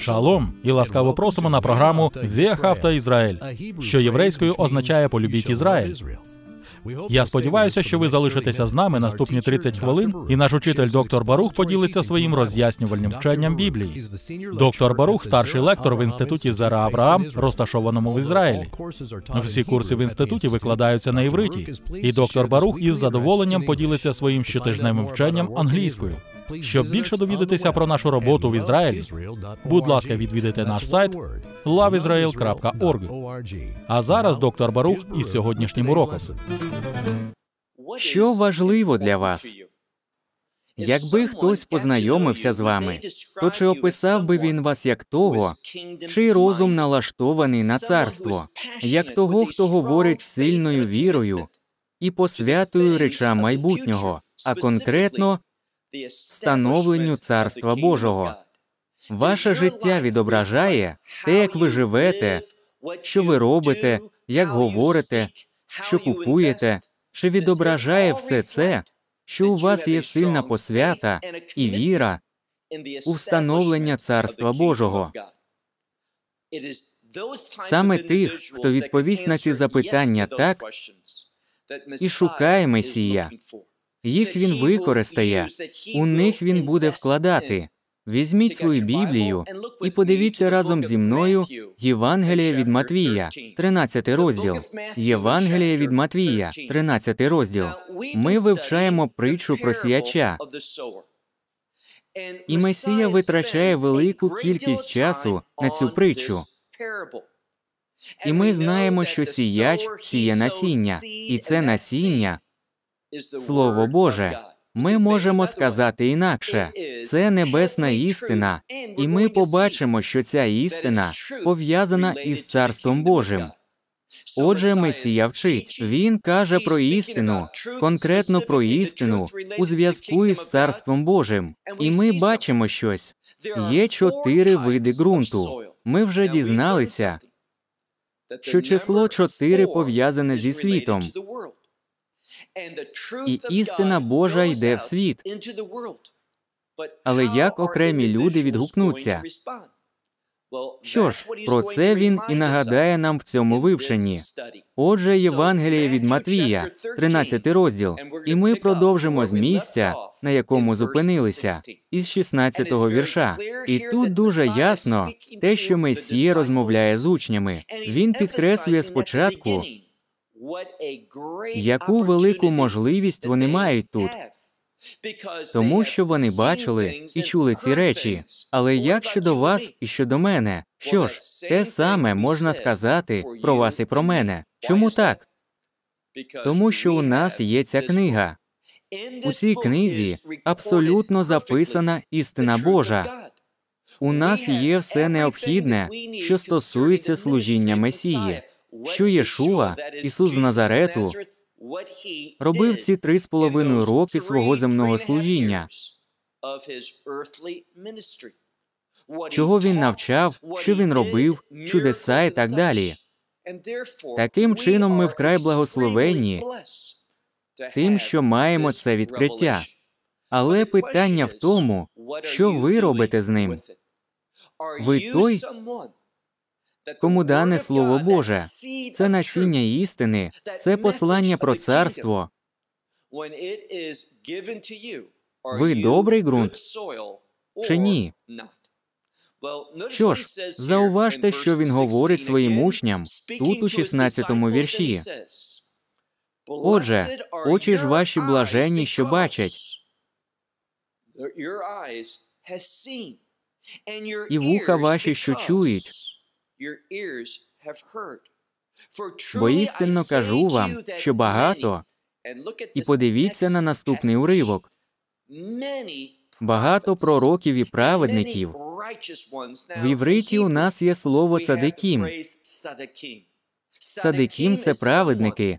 Шалом і ласкаво просимо на програму Авто Ізраїль, що єврейською означає полюбіть Ізраїль. Я сподіваюся, що ви залишитеся з нами наступні 30 хвилин, і наш учитель доктор Барух поділиться своїм роз'яснювальним вченням Біблії. Доктор Барух, старший лектор в інституті Зера Авраам, розташованому в Ізраїлі. Всі курси в інституті викладаються на івриті, і доктор Барух із задоволенням поділиться своїм щотижневим вченням англійською. Щоб більше довідатися про нашу роботу в Ізраїлі, будь ласка, відвідайте наш сайт loveisrael.org. А зараз доктор Барух із сьогоднішнім уроком. Що важливо для вас? Якби хтось познайомився з вами, то чи описав би він вас як того, чий розум налаштований на царство, як того, хто говорить сильною вірою і посвятою речам майбутнього, а конкретно Встановленню Царства Божого. Ваше життя відображає те, як ви живете, що ви робите, як говорите, що купуєте, що відображає все це, що у вас є сильна посвята і віра у встановлення Царства Божого. Саме тих, хто відповість на ці запитання так, і шукає Месія. Їх він використає, у них він буде вкладати. Візьміть свою Біблію і подивіться разом зі мною Євангеліє від Матвія, 13 розділ. Євангеліє від Матвія, 13 розділ. Ми вивчаємо притчу про сіяча. І Месія витрачає велику кількість часу на цю притчу. І ми знаємо, що сіяч сіє насіння, і це насіння Слово Боже. Ми можемо сказати інакше, це небесна істина, і ми побачимо, що ця істина пов'язана із царством Божим. Отже, Месія вчить. Він каже про істину, конкретно про істину у зв'язку із царством Божим. І ми бачимо щось. Є чотири види ґрунту. Ми вже дізналися, що число чотири пов'язане зі світом і істина Божа йде в світ. Але як окремі люди відгукнуться? Що ж, про це він і нагадає нам в цьому вивченні. Отже, Євангеліє від Матвія, 13 розділ, і ми продовжимо з місця, на якому зупинилися, із 16-го вірша. І тут дуже ясно те, що Месія розмовляє з учнями. Він підкреслює спочатку. Яку велику можливість вони мають тут, тому що вони бачили і чули ці речі. Але як щодо вас і щодо мене, що ж, те саме можна сказати про вас і про мене? Чому так? Тому що у нас є ця книга. У цій книзі абсолютно записана істина Божа. У нас є все необхідне, що стосується служіння Месії що Єшуа, Ісус з Назарету, робив ці три з половиною роки свого земного служіння, чого він навчав, що він робив, чудеса і так далі. Таким чином, ми вкрай благословенні тим, що маємо це відкриття. Але питання в тому, що ви робите з ним. Ви той, кому дане Слово Боже, це насіння істини, це послання про царство. Ви добрий ґрунт чи ні? Що ж, зауважте, що він говорить своїм учням тут у 16-му вірші. Отже, очі ж ваші блаженні, що бачать, і вуха ваші, що чують. Бо істинно кажу вам, що багато, і подивіться на наступний уривок. Багато пророків і праведників. В івриті у нас є слово цадикім. Цадикім це праведники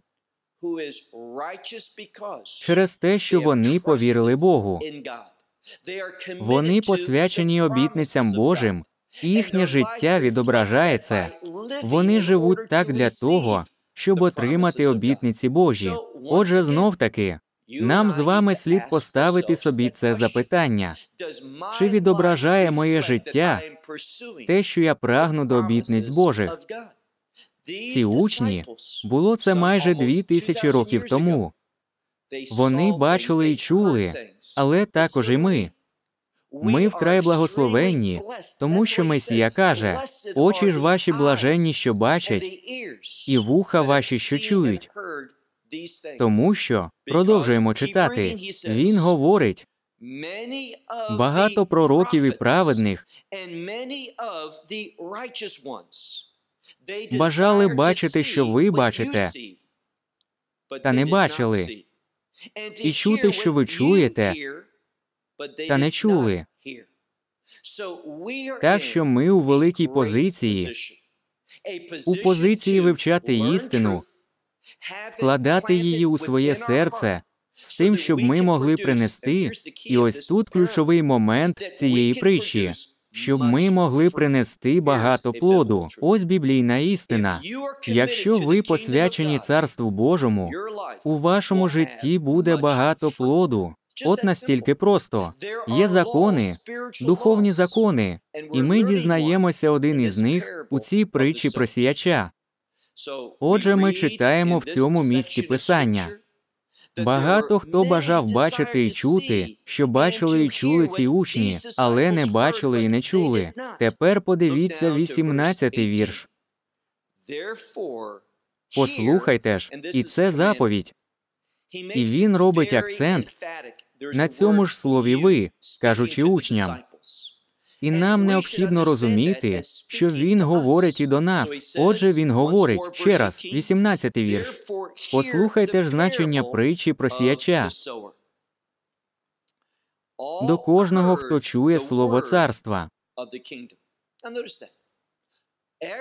через те, що вони повірили Богу. Вони посвячені обітницям Божим Їхнє життя відображається, Вони живуть так для того, щоб тобто отримати обітниці Божі. Отже, знов таки, нам з вами слід поставити собі це запитання: чи відображає моє життя те, що я прагну до обітниць Божих? Ці учні було це майже дві тисячі років тому. Вони бачили і чули, але також і ми. Ми вкрай благословенні, тому що Месія каже: очі ж ваші блаженні, що бачать, і вуха ваші, що чують. Тому що продовжуємо читати. Він говорить багато пророків і праведних бажали бачити, що ви бачите, та не бачили, і чути, що ви чуєте та не чули. Так що ми у великій позиції, у позиції вивчати істину, вкладати її у своє серце з тим, щоб ми могли принести. І ось тут ключовий момент цієї притчі. Щоб ми могли принести багато плоду, ось біблійна істина. Якщо ви посвячені царству Божому, у вашому житті буде багато плоду. От настільки просто є закони, духовні закони, і ми дізнаємося один із них у цій притчі про сіяча. Отже, ми читаємо в цьому місці писання. Багато хто бажав бачити і чути, що бачили і чули ці учні, але не бачили і не чули. Тепер подивіться 18 вірш. Послухайте ж, і це заповідь. І він робить акцент на цьому ж слові ви, кажучи учням. І нам необхідно розуміти, що він говорить і до нас. Отже, він говорить ще раз, 18-й вірш. Послухайте ж значення притчі про сіяча. До кожного, хто чує слово царства.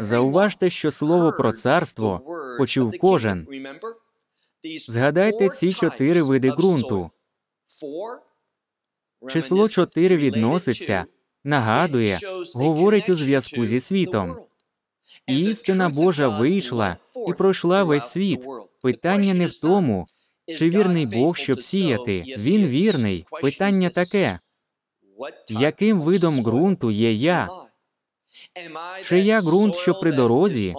Зауважте, що слово про царство почув кожен. Згадайте ці чотири види ґрунту. Число 4 відноситься, нагадує, говорить у зв'язку зі світом. істина Божа вийшла і пройшла весь світ. Питання не в тому, чи вірний Бог, щоб сіяти. Він вірний. Питання таке яким видом ґрунту є я? Чи я ґрунт, що при дорозі?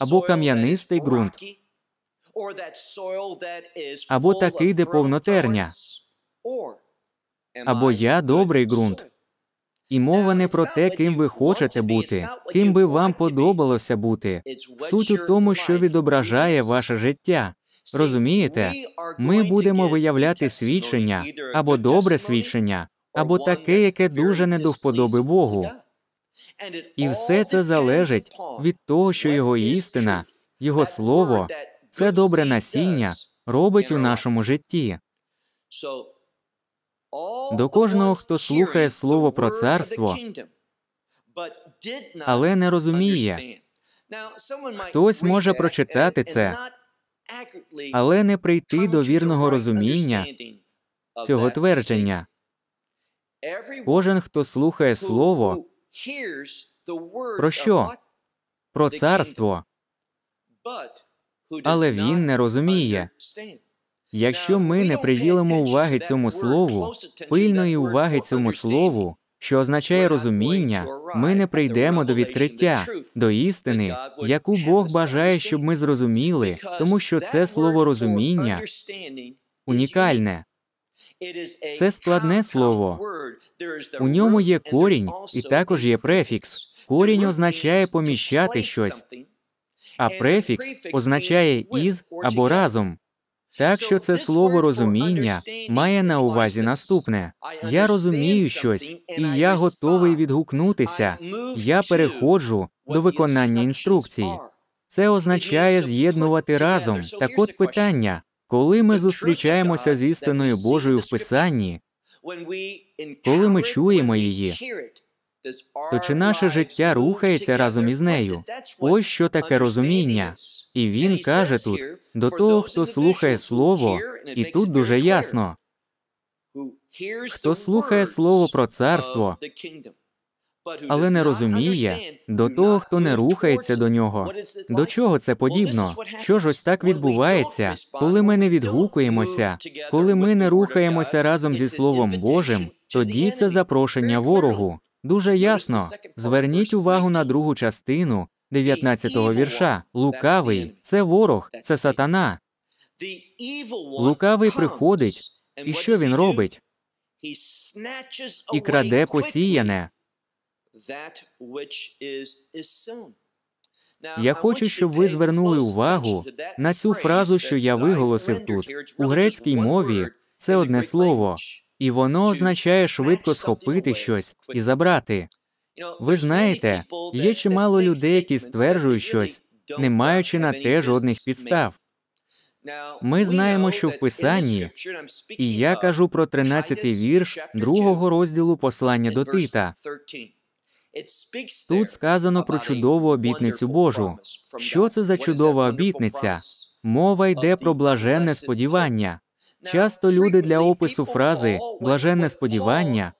Або кам'янистий ґрунт, або такий, де повно терня, або я добрий ґрунт. І мова не про те, ким ви хочете бути, ким би вам подобалося бути. Суть у тому, що відображає ваше життя. Розумієте, ми будемо виявляти свідчення або добре свідчення, або таке, яке дуже не до вподоби Богу. І все це залежить від того, що його істина, його слово, це добре насіння робить у нашому житті. До кожного, хто слухає слово про царство, але не розуміє, хтось може прочитати це, але не прийти до вірного розуміння цього твердження. Кожен, хто слухає слово, про що? Про царство але він не розуміє. Якщо ми не приділимо уваги цьому слову, пильної уваги цьому слову, що означає розуміння, ми не прийдемо до відкриття, до істини, яку Бог бажає, щоб ми зрозуміли, тому що це слово розуміння унікальне. Це складне слово. У ньому є корінь, і також є префікс. Корінь означає поміщати щось, а префікс означає із або разом. Так що це слово розуміння має на увазі наступне: я розумію щось, і я готовий відгукнутися. Я переходжу до виконання інструкцій. Це означає з'єднувати разом. Так от питання, коли ми зустрічаємося з істиною Божою в Писанні, коли ми чуємо її, то чи наше життя рухається разом із нею? Ось що таке розуміння. І він каже тут до того, хто слухає слово, і тут дуже ясно хто слухає слово про царство, але не розуміє до того, хто не рухається до нього. До чого це подібно? Що ж ось так відбувається, коли ми не відгукуємося, коли ми не рухаємося разом зі Словом Божим, тоді це запрошення ворогу. Дуже ясно, зверніть увагу на другу частину 19-го вірша. Лукавий це ворог, це сатана. Лукавий приходить, і що він робить? І краде посіяне. Я хочу, щоб ви звернули увагу на цю фразу, що я виголосив тут у грецькій мові. Це одне слово і воно означає швидко схопити щось і забрати. Ви знаєте, є чимало людей, які стверджують щось, не маючи на те жодних підстав. Ми знаємо, що в Писанні, і я кажу про 13-й вірш другого розділу послання до Тита. Тут сказано про чудову обітницю Божу. Що це за чудова обітниця? Мова йде про блаженне сподівання. Часто люди для опису фрази блаженне сподівання,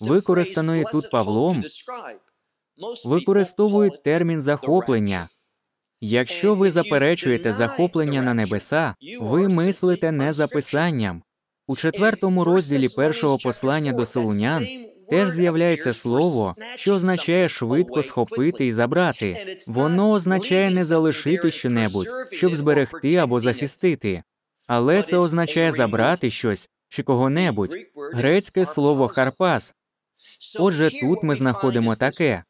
використаної тут Павлом, використовують термін захоплення. Якщо ви заперечуєте захоплення на небеса, ви мислите не за писанням. У четвертому розділі першого послання до Солунян теж з'являється слово, що означає швидко схопити і забрати. Воно означає не залишити щонебудь, щоб зберегти або захистити але це означає забрати щось чи кого-небудь. Грецьке слово харпас. Отже, тут ми знаходимо таке: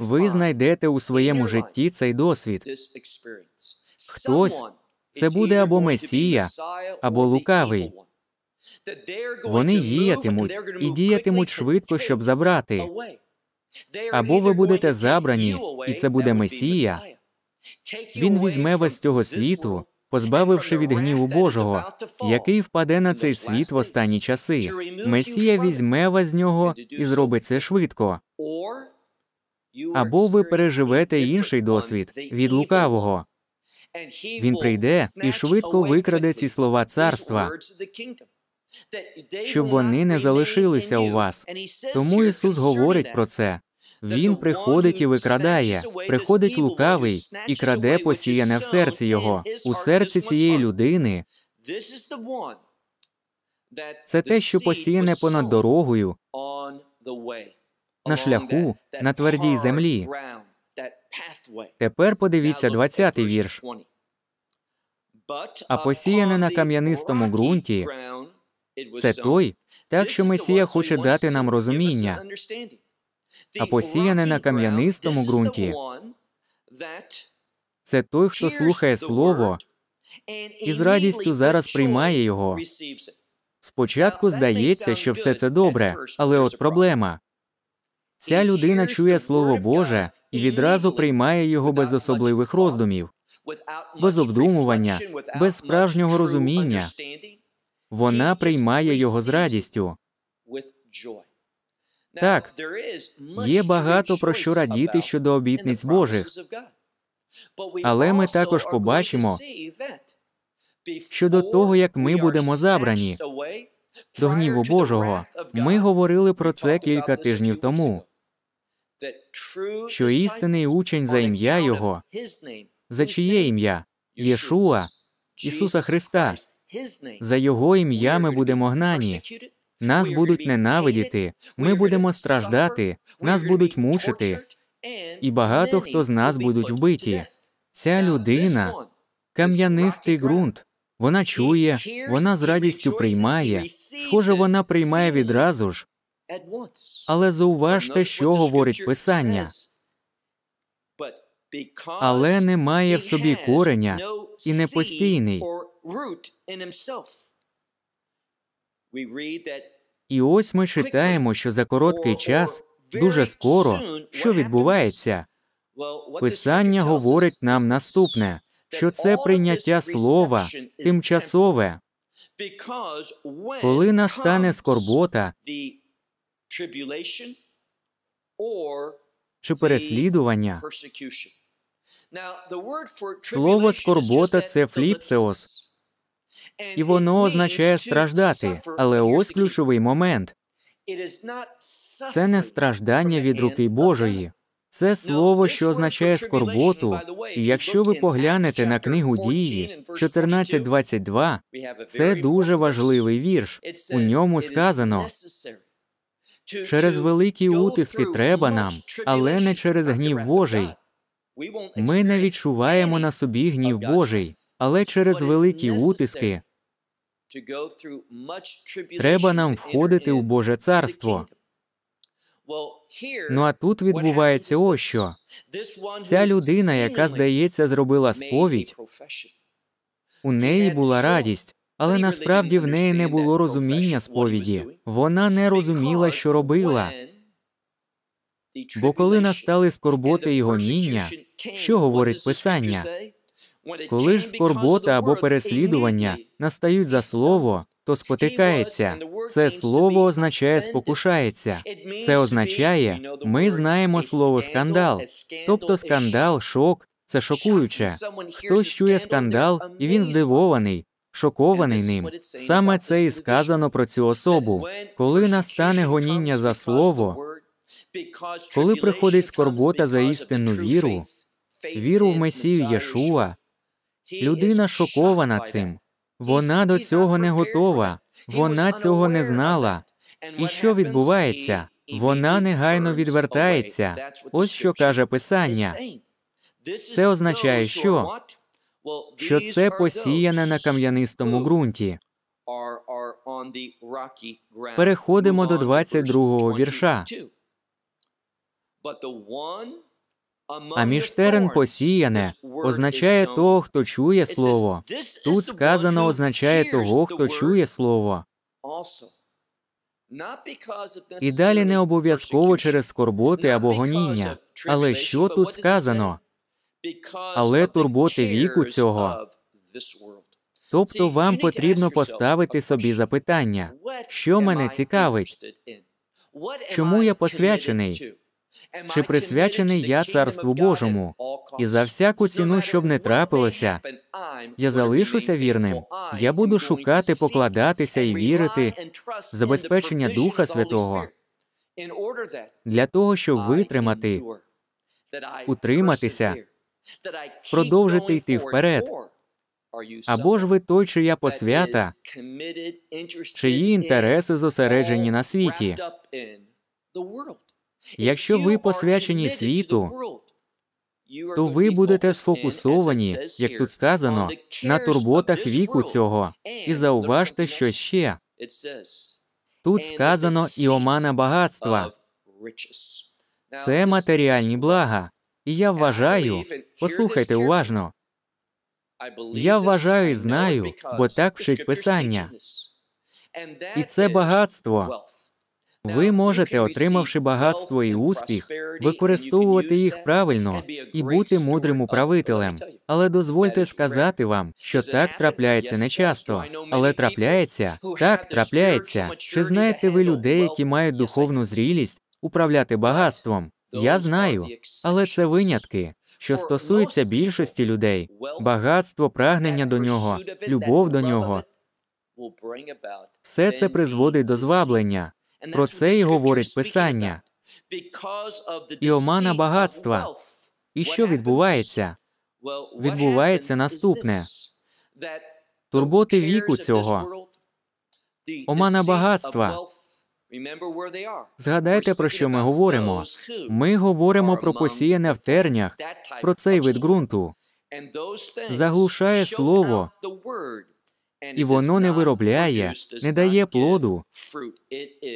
ви знайдете у своєму житті цей досвід. Хтось це буде або Месія, або лукавий. Вони діятимуть і діятимуть швидко, щоб забрати. Або ви будете забрані, і це буде Месія. Він візьме вас з цього світу позбавивши від гніву Божого, який впаде на цей світ в останні часи. Месія візьме вас з нього і зробить це швидко. Або ви переживете інший досвід від лукавого. Він прийде і швидко викраде ці слова царства, щоб вони не залишилися у вас. Тому Ісус говорить про це. Він тобто приходить і викрадає, приходить лукавий і краде посіяне в серці його, у серці цієї людини. Це те, що посіяне понад дорогою, на шляху, на твердій землі. Тепер подивіться 20-й вірш. А uh, посіяне на кам'янистому ґрунті, це той, так що Месія хоче дати нам розуміння а посіяне на кам'янистому ґрунті. Це той, хто слухає слово і з радістю зараз приймає його. Спочатку здається, що все це добре, але от проблема. Ця людина чує Слово Боже і відразу приймає його без особливих роздумів, без обдумування, без справжнього розуміння. Вона приймає його з радістю. Так, є багато про що радіти щодо обітниць Божих, але ми також побачимо, що до того, як ми будемо забрані до гніву Божого, ми говорили про це кілька тижнів тому. Що істинний учень за ім'я Його, за чиє ім'я Єшуа, Ісуса Христа, за Його ім'я ми будемо гнані, нас будуть ненавидіти, ми будемо страждати, нас будуть мучити, і багато хто з нас будуть вбиті. Ця людина, кам'янистий ґрунт, вона чує, вона з радістю приймає. Схоже, вона приймає відразу ж. Але зауважте, що говорить писання. Але не має в собі кореня і не постійний. І ось ми читаємо, що за короткий час, дуже скоро, що відбувається. Писання говорить нам наступне, що це прийняття слова тимчасове. Коли настане скорбота, чи переслідування, слово скорбота це фліпсеос і воно означає страждати. Але ось ключовий момент це не страждання від руки Божої. Це слово, що означає скорботу. І якщо ви поглянете на книгу дії 14.22, це дуже важливий вірш. У ньому сказано через великі утиски треба нам, але не через гнів Божий. Ми не відчуваємо на собі гнів Божий, але через великі утиски Треба нам входити у Боже царство. Ну а тут відбувається ось що. Ця людина, яка, здається, зробила сповідь, у неї була радість, але насправді в неї не було розуміння сповіді. Вона не розуміла, що робила. Бо коли настали скорботи і гоніння, що говорить писання? Коли ж скорбота або переслідування настають за слово, то спотикається. Це слово означає спокушається. Це означає, ми знаємо слово скандал. Тобто скандал, шок це шокуюче. Хтось чує скандал, і він здивований, шокований ним. Саме це і сказано про цю особу. Коли настане гоніння за слово, коли приходить скорбота за істинну віру, віру в Месію Єшуа. Людина шокована цим. Вона до цього не готова, вона цього не знала. І що відбувається? Вона негайно відвертається. Ось що каже писання. Це означає, що Що це посіяне на кам'янистому ґрунті. Переходимо до 22-го вірша. А між терен посіяне означає того, хто чує слово. Тут сказано означає того, хто чує слово. І далі не обов'язково через скорботи або гоніння. Але що тут сказано? Але турботи віку цього. Тобто вам потрібно поставити собі запитання, що мене цікавить? Чому я посвячений? Чи присвячений я царству Божому? І за всяку ціну, щоб не трапилося, я залишуся вірним. Я буду шукати, покладатися і вірити, забезпечення Духа Святого для того, щоб витримати, утриматися, продовжити йти вперед. Або ж ви той, чия посвята, чиї інтереси зосереджені на світі. Якщо ви посвячені світу, то ви будете сфокусовані, як тут сказано, на турботах віку цього, і зауважте що ще. Тут сказано і омана багатства. Це матеріальні блага. І я вважаю, послухайте уважно. Я вважаю і знаю, бо так вчить писання, і це багатство. Ви можете, отримавши багатство і успіх, використовувати їх правильно і бути мудрим управителем. Але дозвольте сказати вам, що так трапляється не часто, але трапляється так, трапляється. Чи знаєте ви людей, які мають духовну зрілість управляти багатством? Я знаю, але це винятки. Що стосується більшості людей, багатство, прагнення до нього, любов до нього, все це призводить до зваблення. Про це і говорить Писання І омана багатства. І що відбувається? Відбувається наступне турботи віку цього, омана багатства. Згадайте, про що ми говоримо. Ми говоримо про посіяне в тернях, про цей вид ґрунту. Заглушає слово, і воно не виробляє, не дає плоду,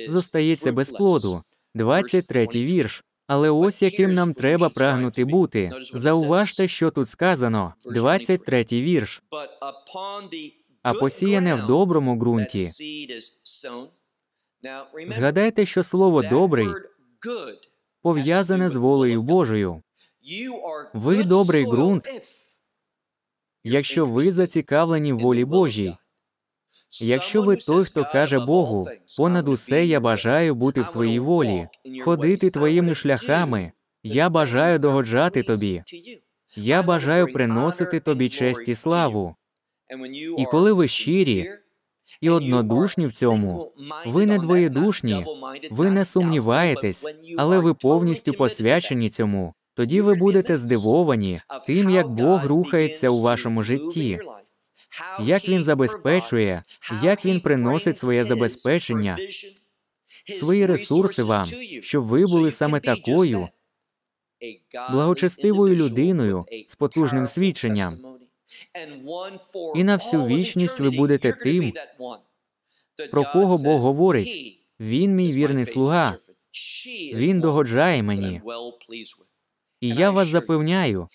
зостається без плоду. 23-й вірш. Але ось яким нам треба прагнути бути. Зауважте, що тут сказано. 23-й вірш. А посіяне в доброму ґрунті. Згадайте, що слово добрий пов'язане з волею Божою. Ви добрий ґрунт, якщо ви зацікавлені в волі Божій. Якщо ви той, хто каже Богу, понад усе я бажаю бути в твоїй волі, ходити твоїми шляхами, я бажаю догоджати тобі, я бажаю приносити тобі честь і славу. І коли ви щирі і однодушні в цьому, ви не двоєдушні, ви не сумніваєтесь, але ви повністю посвячені цьому. Тоді ви будете здивовані тим, як Бог рухається у вашому житті, як він забезпечує, як він приносить своє забезпечення, свої ресурси вам, щоб ви були саме такою благочестивою людиною з потужним свідченням. І на всю вічність ви будете тим, про кого Бог говорить. Він мій вірний слуга. Він догоджає мені. І я вас запевняю,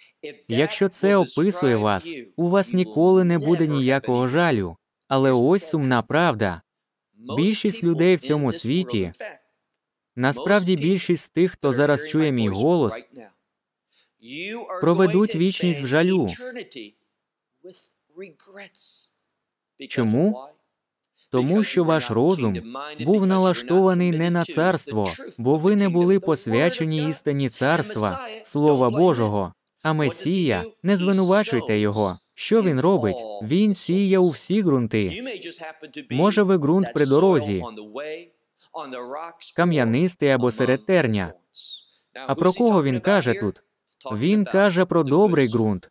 якщо це описує вас, у вас ніколи не буде ніякого жалю. Але ось сумна правда. Більшість людей в цьому світі, насправді більшість з тих, хто зараз чує мій голос, проведуть вічність в жалю. Чому? тому що ваш розум був налаштований не на царство, бо ви не були посвячені істині царства, слова Божого. А Месія, не звинувачуйте його. Що він робить? Він сіє у всі ґрунти. Може, ви ґрунт при дорозі, кам'янистий або серед терня. А про кого він каже тут? Він каже про добрий ґрунт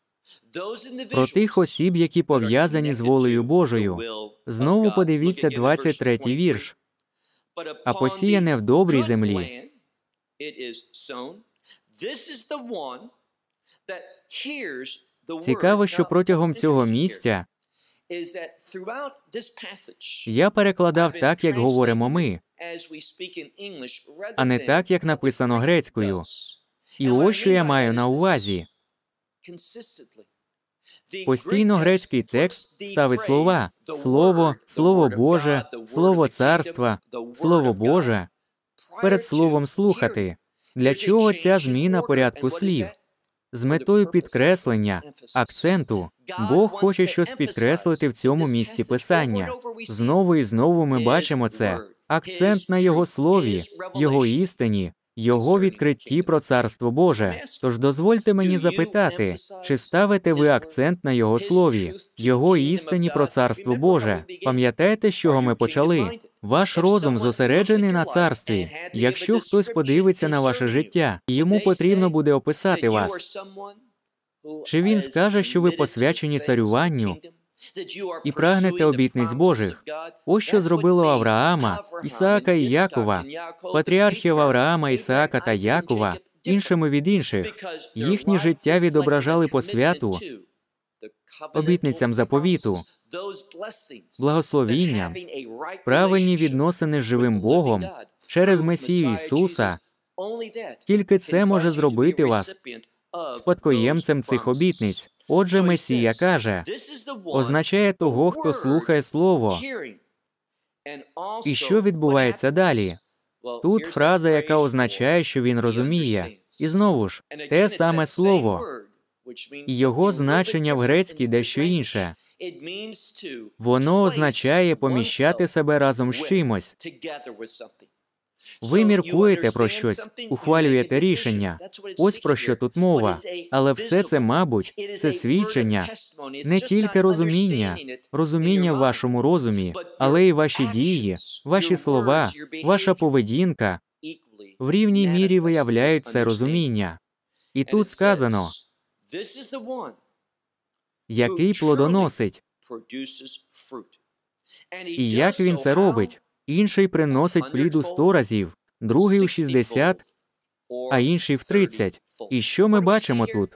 про тих осіб, які пов'язані з волею Божою. Знову подивіться 23 вірш. А посіяне в добрій землі. Цікаво, що протягом цього місця я перекладав так, як говоримо ми, а не так, як написано грецькою. І ось що я маю на увазі Постійно грецький текст ставить слова слово, слово Боже, слово царства, слово Боже перед словом слухати. Для чого ця зміна порядку слів? З метою підкреслення, акценту, Бог хоче щось підкреслити в цьому місці писання. Знову і знову ми бачимо це. Акцент на його слові, його істині, його відкритті про царство Боже. Тож дозвольте мені запитати, чи ставите ви акцент на його слові, його істині про царство Боже. Пам'ятаєте, з чого ми почали? Ваш розум зосереджений на царстві. Якщо хтось подивиться на ваше життя, йому потрібно буде описати вас. Чи він скаже, що ви посвячені царюванню, і прагнете обітниць Божих. Ось що зробило Авраама, Ісаака і Якова, патріархів Авраама, Ісаака та Якова, іншими від інших. їхнє життя відображали по святу обітницям заповіту, благословінням, правильні відносини з живим Богом через Месію Ісуса. Тільки це може зробити вас спадкоємцем цих обітниць. Отже, Месія каже, означає того, хто слухає слово. І що відбувається далі? Тут фраза, яка означає, що він розуміє, і знову ж те саме слово, і його значення в грецькій дещо інше. Воно означає поміщати себе разом з чимось. Ви міркуєте про щось, ухвалюєте рішення. Ось про що тут мова. Але все це, мабуть, це свідчення, не тільки розуміння, розуміння в вашому розумі, але й ваші дії, ваші слова, ваша поведінка в рівній мірі виявляють це розуміння. І тут сказано який плодоносить, і як він це робить інший приносить пліду сто разів, другий у 60, а інший в 30. І що ми бачимо тут?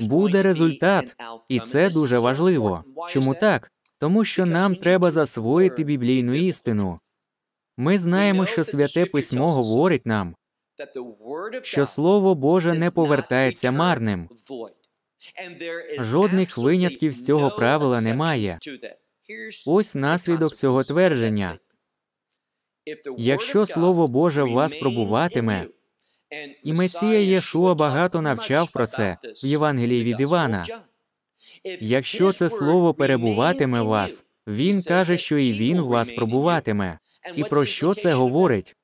Буде результат, і це дуже важливо. Чому так? Тому що нам треба засвоїти біблійну істину. Ми знаємо, що святе письмо говорить нам, що Слово Боже не повертається марним. Жодних винятків з цього правила немає. Ось наслідок цього твердження. Якщо Слово Боже в вас пробуватиме, і Месія Єшуа багато навчав про це в Євангелії від Івана. Якщо це слово перебуватиме в вас, він каже, що і він в вас пробуватиме. І про що це говорить?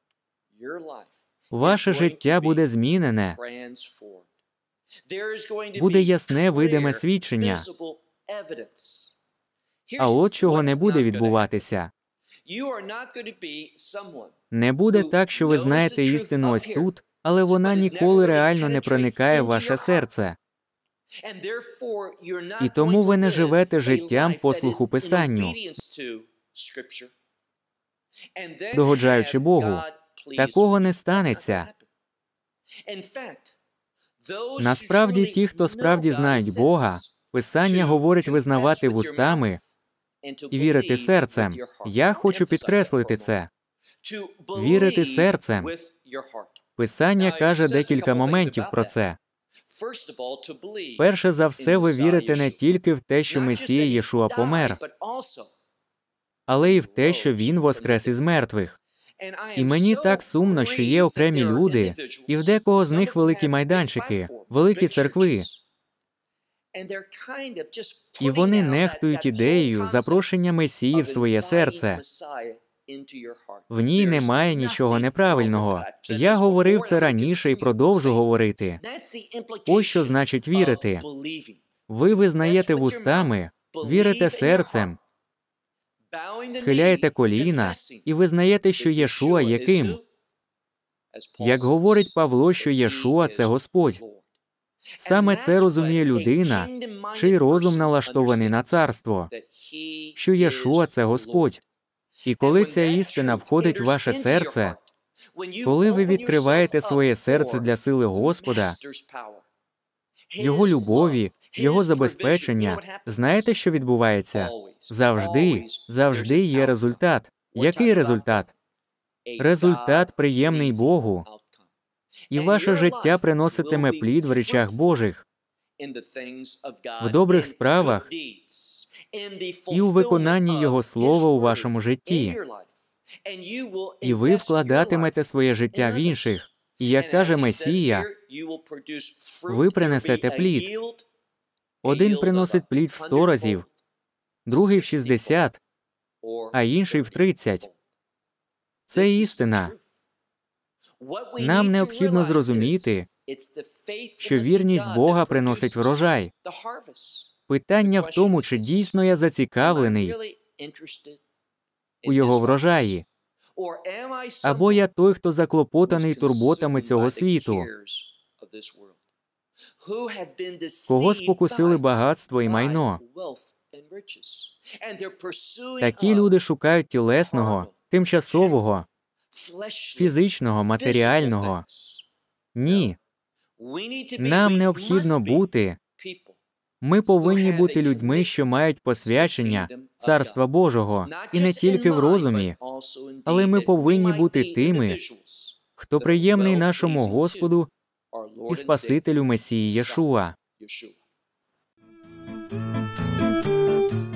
Ваше життя буде змінене, буде ясне видиме свідчення. А от чого не буде відбуватися. Не буде так, що ви знаєте істину ось тут, але вона ніколи реально не проникає в ваше серце. І тому ви не живете життям послуху писанню, догоджаючи Богу. Такого не станеться. Насправді, ті, хто справді знають Бога, писання говорить визнавати вустами, і вірити серцем. Я хочу підкреслити це. Вірити серцем. Писання каже декілька моментів про це. Перше за все, ви вірите не тільки в те, що Месія Єшуа помер, але і в те, що він воскрес із мертвих. І мені так сумно, що є окремі люди, і в декого з них великі майданчики, великі церкви. І вони нехтують ідеєю запрошення Месії в своє серце. В ній немає нічого неправильного. Я говорив це раніше і продовжу говорити. Ось що значить вірити. Ви визнаєте вустами, вірите серцем, схиляєте коліна і визнаєте, що Єшуа є ким. Як говорить Павло, що Єшуа це Господь. Саме це розуміє людина, чий розум налаштований на царство, що Єшуа – це Господь. І коли ця істина входить в ваше серце, коли ви відкриваєте своє серце для сили Господа, його любові, його забезпечення, знаєте, що відбувається? Завжди, завжди є результат. Який результат? Результат приємний Богу і ваше життя приноситиме плід в речах Божих, в добрих справах і у виконанні Його слова у вашому житті. І ви вкладатимете своє життя в інших. І як каже Месія, ви принесете плід. Один приносить плід в 100 разів, другий в 60, а інший в 30. Це істина. Нам необхідно зрозуміти, що вірність Бога приносить врожай. Питання в тому, чи дійсно я зацікавлений у його врожаї, або я той, хто заклопотаний турботами цього світу. Кого спокусили багатство і майно. Такі люди шукають тілесного, тимчасового, фізичного, матеріального. Ні. Нам необхідно бути. Ми повинні бути людьми, що мають посвячення Царства Божого, і не тільки в розумі, але ми повинні бути тими, хто приємний нашому Господу і Спасителю Месії Яшуа.